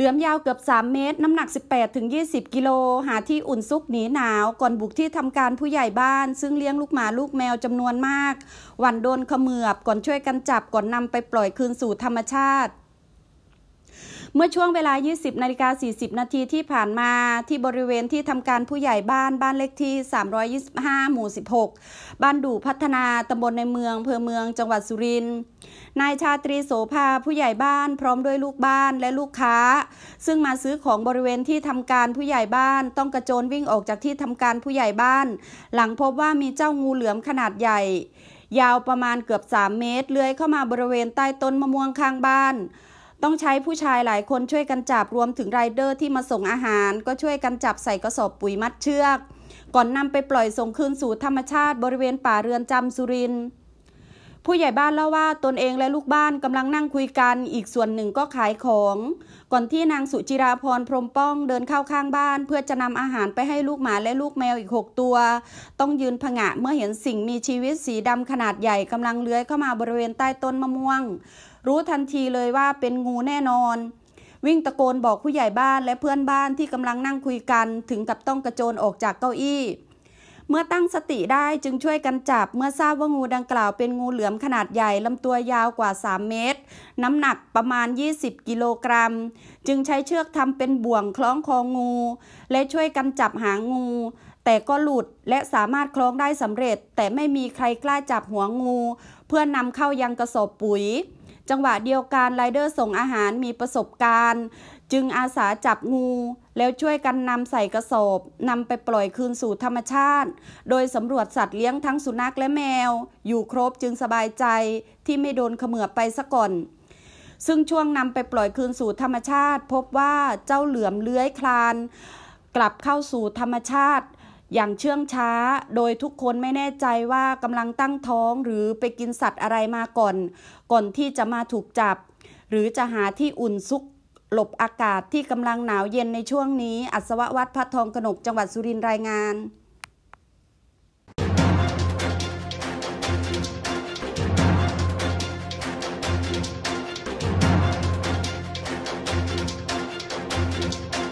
เหลือมยาวเกือบ 3 เมตร น้ำหนัก 18-20 กิโล หาที่อุ่นซุกหนีหนาว ก่อนบุกที่ทำการผู้ใหญ่บ้าน ซึ่งเลี้ยงลูกหมาลูกแมวจำนวนมาก วันโดนขมือบก่อนช่วยกันจับก่อนนำไปปล่อยคืนสู่ธรรมชาติเมื่อช่วงเวลา 20นาฬิกา40นาทีที่ผ่านมาที่บริเวณที่ทำการผู้ใหญ่บ้านบ้านเลขที่ 325หมู่16บ้านดู่พัฒนาตำบลในเมืองอำเภอเมืองจังหวัดสุรินทร์นายชาตรีโสภาผู้ใหญ่บ้านพร้อมด้วยลูกบ้านและลูกค้า ซึ่งมาซื้อของบริเวณที่ทำการผู้ใหญ่บ้านต้องกระโจนวิ่งออกจากที่ทำการผู้ใหญ่บ้าน หลังพบว่ามีเจ้างูเหลือมขนาดใหญ่ ยาวประมาณเกือบ 3 เมตรเลื้อยเข้ามาบริเวณใต้ต้นมะม่วงข้างบ้านต้องใช้ผู้ชายหลายคนช่วยกันจับรวมถึงไรเดอร์ที่มาส่งอาหาร ก็ช่วยกันจับใส่กระสอบปุ๋ยมัดเชือก ก่อนนำไปปล่อยส่งคืนสู่ธรรมชาติบริเวณป่าเรือนจำสุรินทร์ผู้ใหญ่บ้านเล่าว่าตนเองและลูกบ้านกำลังนั่งคุยกันอีกส่วนหนึ่งก็ขายของ ก่อนที่นางสุจิราพรพรมป้อง เดินเข้าข้างบ้านเพื่อจะนำอาหารไปให้ลูกหมาและลูกแมวอีกหกตัว ต้องยืนผงะเมื่อเห็นสิ่งมีชีวิตสีดำขนาดใหญ่กำลังเลื้อยเข้ามาบริเวณใต้ต้นมะม่วง รู้ทันทีเลยว่าเป็นงูแน่นอน วิ่งตะโกนบอกผู้ใหญ่บ้านและเพื่อนบ้านที่กำลังนั่งคุยกันถึงกับต้องกระโจนออกจากเก้าอี้เมื่อตั้งสติได้จึงช่วยกันจับเมื่อทราบว่างูดังกล่าวเป็นงูเหลือมขนาดใหญ่ลำตัวยาวกว่า 3 เมตร น้ำหนักประมาณ 20 กิโลกรัม จึงใช้เชือกทำเป็นบ่วงคล้องคองู และช่วยกันจับหางงู แต่ก็หลุดและสามารถคล้องได้สำเร็จแต่ไม่มีใครกล้าจับหัวงู เพื่อนนำเข้ายังกระสอบปุ๋ย จังหวะเดียวกันไรเดอร์ส่งอาหารมีประสบการณ์ จึงอาสาจับงูแล้วช่วยกันนำใส่กระสอบนำไปปล่อยคืนสู่ธรรมชาติ โดยสำรวจสัตว์เลี้ยงทั้งสุนัขและแมว อยู่ครบจึงสบายใจที่ไม่โดนขมือบไปซะก่อน ซึ่งช่วงนำไปปล่อยคืนสู่ธรรมชาติ พบว่าเจ้าเหลือมเลื้อยคลาน กลับเข้าสู่ธรรมชาติ อย่างเชื่องช้าโดยทุกคนไม่แน่ใจว่ากำลังตั้งท้องหรือไปกินสัตว์อะไรมาก่อน ก่อนที่จะมาถูกจับ หรือจะหาที่อุ่นซุกหลบอากาศที่กำลังหนาวเย็นในช่วงนี้ อัศววัดพัะทองกนกจังหวัดสุรินทร์รายงาน